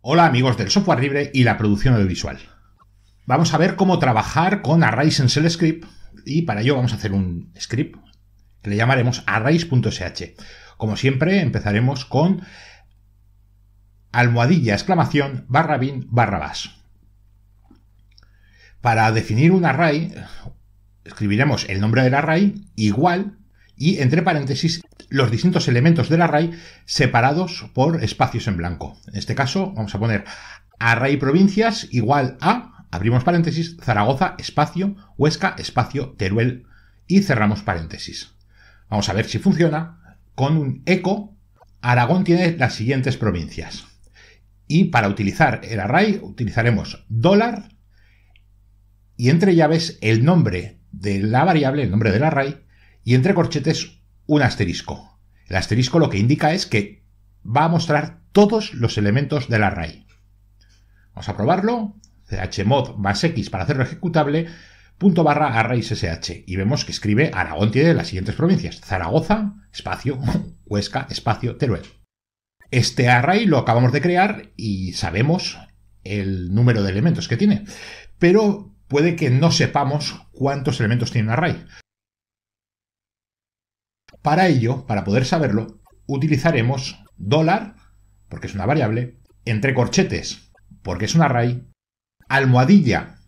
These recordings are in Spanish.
Hola amigos del software libre y la producción audiovisual. Vamos a ver cómo trabajar con arrays en Shell Script y para ello vamos a hacer un script que le llamaremos arrays.sh. Como siempre empezaremos con almohadilla exclamación barra bin barra bas. Para definir un array escribiremos el nombre del array igual y entre paréntesis los distintos elementos del array separados por espacios en blanco. En este caso vamos a poner array provincias igual a, abrimos paréntesis, Zaragoza, espacio, Huesca, espacio, Teruel y cerramos paréntesis. Vamos a ver si funciona. Con un eco, Aragón tiene las siguientes provincias. Y para utilizar el array utilizaremos dólar y entre llaves el nombre de la variable, el nombre del array, y entre corchetes un asterisco. El asterisco lo que indica es que va a mostrar todos los elementos del array. Vamos a probarlo. chmod más x para hacerlo ejecutable. Punto barra sh. Y vemos que escribe Aragón tiene las siguientes provincias. Zaragoza, espacio, Huesca, espacio, Teruel. Este array lo acabamos de crear y sabemos el número de elementos que tiene. Pero puede que no sepamos cuántos elementos tiene un array. Para ello, para poder saberlo, utilizaremos dólar, porque es una variable, entre corchetes, porque es un array, almohadilla,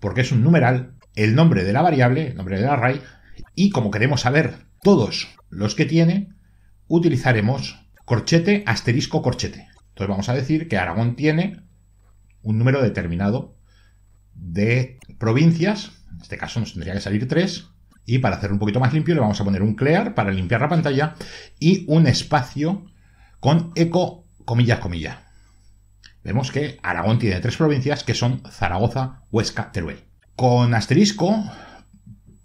porque es un numeral, el nombre de la variable, el nombre del array, y como queremos saber todos los que tiene, utilizaremos corchete asterisco corchete. Entonces vamos a decir que Aragón tiene un número determinado de provincias, en este caso nos tendría que salir tres, y para hacer un poquito más limpio le vamos a poner un clear para limpiar la pantalla y un espacio con eco, comillas, comillas. Vemos que Aragón tiene tres provincias que son Zaragoza, Huesca, Teruel. Con asterisco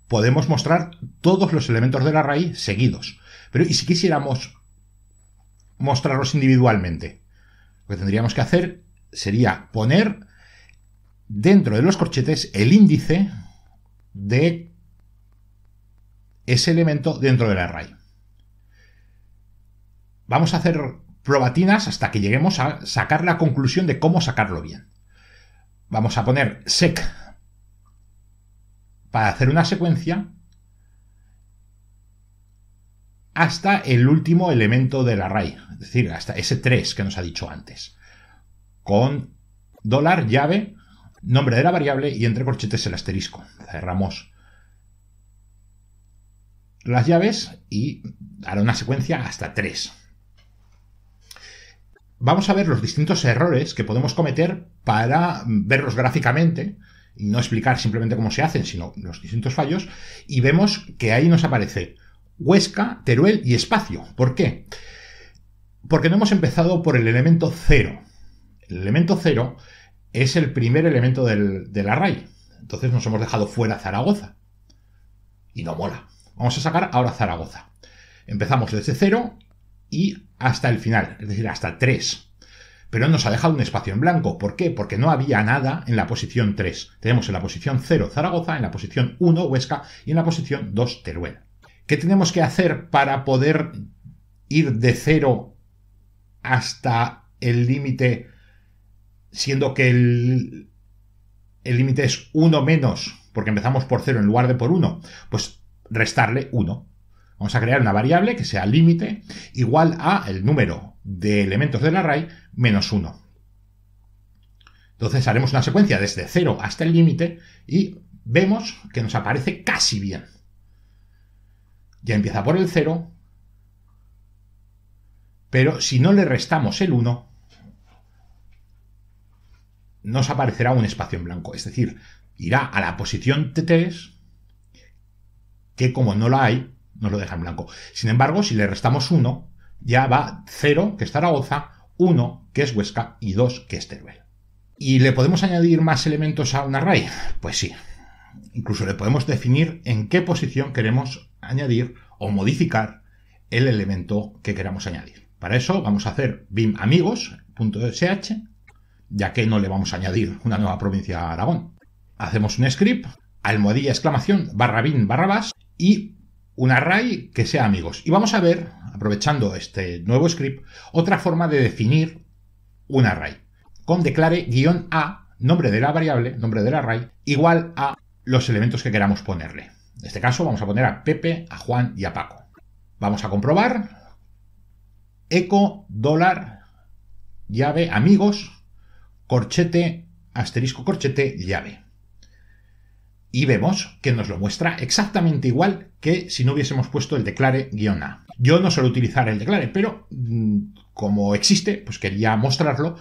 podemos mostrar todos los elementos de la raíz seguidos. Pero ¿y si quisiéramos mostrarlos individualmente? Lo que tendríamos que hacer sería poner dentro de los corchetes el índice de ese elemento dentro del array. Vamos a hacer probatinas hasta que lleguemos a sacar la conclusión de cómo sacarlo bien. Vamos a poner sec para hacer una secuencia hasta el último elemento del array, es decir, hasta ese 3 que nos ha dicho antes, con dólar llave, nombre de la variable y entre corchetes el asterisco. Cerramos las llaves y hará una secuencia hasta 3. Vamos a ver los distintos errores que podemos cometer para verlos gráficamente y no explicar simplemente cómo se hacen, sino los distintos fallos. Y vemos que ahí nos aparece Huesca, Teruel y Espacio. ¿Por qué? Porque no hemos empezado por el elemento cero. El elemento cero es el primer elemento del, del array. Entonces nos hemos dejado fuera Zaragoza. Y no mola. Vamos a sacar ahora Zaragoza. Empezamos desde 0 y hasta el final, es decir, hasta 3. Pero nos ha dejado un espacio en blanco. ¿Por qué? Porque no había nada en la posición 3. Tenemos en la posición 0 Zaragoza, en la posición 1 Huesca y en la posición 2 Teruel. ¿Qué tenemos que hacer para poder ir de 0 hasta el límite, siendo que el límite es 1 menos, porque empezamos por 0 en lugar de por 1? Pues restarle 1. Vamos a crear una variable que sea límite igual a el número de elementos del array menos 1. Entonces haremos una secuencia desde 0 hasta el límite y vemos que nos aparece casi bien. Ya empieza por el 0, pero si no le restamos el 1, nos aparecerá un espacio en blanco, es decir, irá a la posición T3 que como no la hay, nos lo deja en blanco. Sin embargo, si le restamos 1, ya va 0, que es Zaragoza, 1, que es Huesca, y 2, que es Teruel. ¿Y le podemos añadir más elementos a una raíz? Pues sí. Incluso le podemos definir en qué posición queremos añadir o modificar el elemento que queramos añadir. Para eso vamos a hacer bim amigos.sh, ya que no le vamos a añadir una nueva provincia a Aragón. Hacemos un script, almohadilla exclamación barra bin barra bas, y un array que sea amigos. Y vamos a ver, aprovechando este nuevo script, otra forma de definir un array. Con declare guión a, nombre de la variable, nombre del array, igual a los elementos que queramos ponerle. En este caso vamos a poner a Pepe, a Juan y a Paco. Vamos a comprobar. Eco, dólar, llave, amigos, corchete, asterisco, corchete, llave y vemos que nos lo muestra exactamente igual que si no hubiésemos puesto el declare-a. Yo no suelo utilizar el declare, pero mm, como existe, pues quería mostrarlo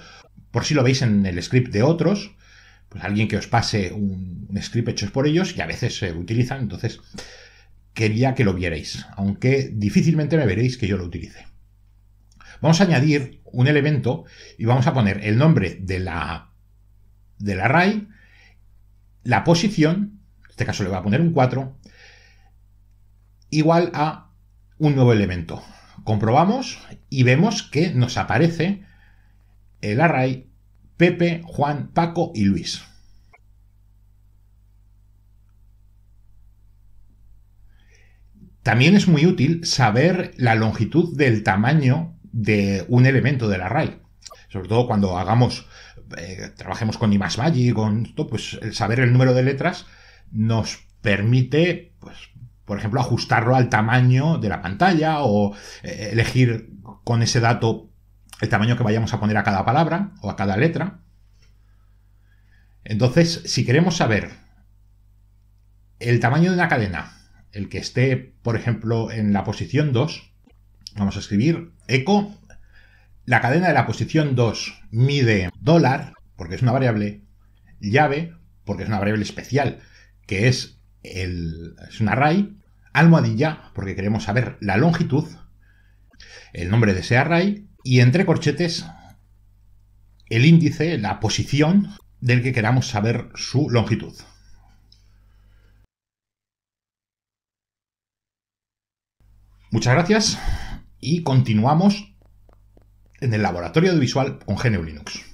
por si lo veis en el script de otros, pues alguien que os pase un, script hecho por ellos y a veces se utilizan, entonces quería que lo vierais, aunque difícilmente me veréis que yo lo utilice. Vamos a añadir un elemento y vamos a poner el nombre de la del array, la posición este caso le voy a poner un 4, igual a un nuevo elemento. Comprobamos y vemos que nos aparece el array Pepe, Juan, Paco y Luis. También es muy útil saber la longitud del tamaño de un elemento del array. Sobre todo cuando hagamos, eh, trabajemos con I más con esto, pues saber el número de letras nos permite, pues, por ejemplo, ajustarlo al tamaño de la pantalla o eh, elegir con ese dato el tamaño que vayamos a poner a cada palabra o a cada letra. Entonces, si queremos saber el tamaño de una cadena, el que esté, por ejemplo, en la posición 2, vamos a escribir eco, la cadena de la posición 2 mide dólar, porque es una variable, llave, porque es una variable especial que es, el, un array, almohadilla, porque queremos saber la longitud, el nombre de ese array, y entre corchetes el índice, la posición del que queramos saber su longitud. Muchas gracias y continuamos en el laboratorio de visual con GNU e Linux.